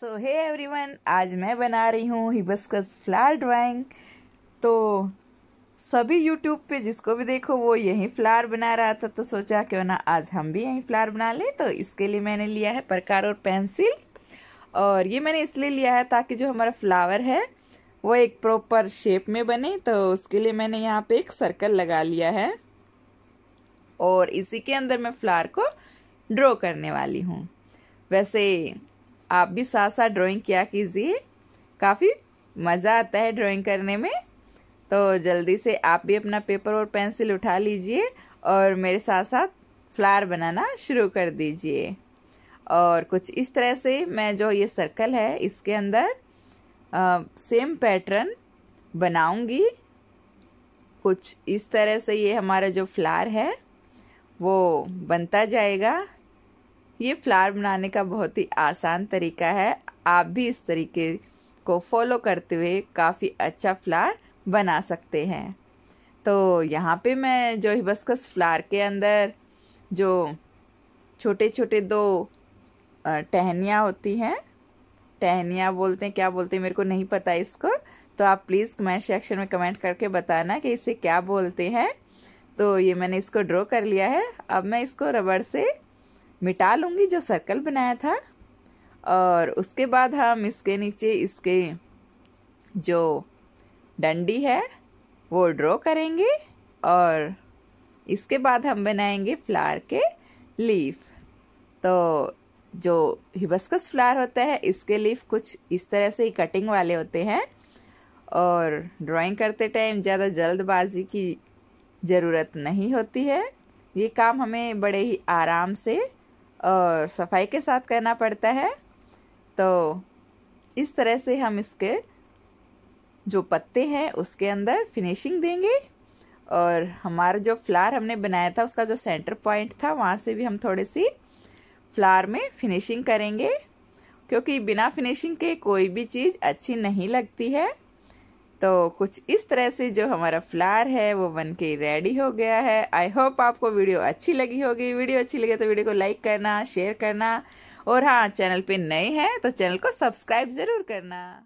सो hey everyone आज मैं बना रही हूँ हिबस्कस फ्लावर ड्राइंग तो सभी यूट्यूब पे जिसको भी देखो वो यही फ्लावर बना रहा था तो सोचा क्यों ना आज हम भी यही फ्लावर बना लें तो इसके लिए मैंने लिया है प्रकार और पेंसिल और ये मैंने इसलिए लिया है ताकि जो हमारा फ्लावर है वो एक प्रॉपर शेप में बने तो उसके लिए मैंने यहाँ पे एक सर्कल लगा लिया है और इसी के अंदर मैं फ्लावर को ड्रॉ करने वाली हूँ वैसे आप भी साथ साथ ड्राइंग किया कीजिए काफ़ी मज़ा आता है ड्राइंग करने में तो जल्दी से आप भी अपना पेपर और पेंसिल उठा लीजिए और मेरे साथ साथ फ्लावर बनाना शुरू कर दीजिए और कुछ इस तरह से मैं जो ये सर्कल है इसके अंदर आ, सेम पैटर्न बनाऊंगी कुछ इस तरह से ये हमारा जो फ्लार है वो बनता जाएगा ये फ्लावर बनाने का बहुत ही आसान तरीका है आप भी इस तरीके को फॉलो करते हुए काफ़ी अच्छा फ्लावर बना सकते हैं तो यहाँ पे मैं जो हिबस्कस फ्लावर के अंदर जो छोटे छोटे दो टहनियाँ होती हैं टहनियाँ बोलते हैं क्या बोलते हैं मेरे को नहीं पता इसको तो आप प्लीज़ कमेंट सेक्शन में कमेंट करके बताना कि इसे क्या बोलते हैं तो ये मैंने इसको ड्रॉ कर लिया है अब मैं इसको रबड़ से मिटा लूँगी जो सर्कल बनाया था और उसके बाद हम इसके नीचे इसके जो डंडी है वो ड्रॉ करेंगे और इसके बाद हम बनाएंगे फ्लावर के लीफ तो जो हिबस्कस फ्लावर होता है इसके लीफ कुछ इस तरह से ही कटिंग वाले होते हैं और ड्राइंग करते टाइम ज़्यादा जल्दबाजी की ज़रूरत नहीं होती है ये काम हमें बड़े ही आराम से और सफाई के साथ करना पड़ता है तो इस तरह से हम इसके जो पत्ते हैं उसके अंदर फिनिशिंग देंगे और हमारा जो फ्लार हमने बनाया था उसका जो सेंटर पॉइंट था वहाँ से भी हम थोड़ी सी फ्लार में फिनिशिंग करेंगे क्योंकि बिना फिनिशिंग के कोई भी चीज़ अच्छी नहीं लगती है तो कुछ इस तरह से जो हमारा फ्लावर है वो बन के रेडी हो गया है आई होप आपको वीडियो अच्छी लगी होगी वीडियो अच्छी लगे तो वीडियो को लाइक करना शेयर करना और हाँ चैनल पे नए हैं तो चैनल को सब्सक्राइब ज़रूर करना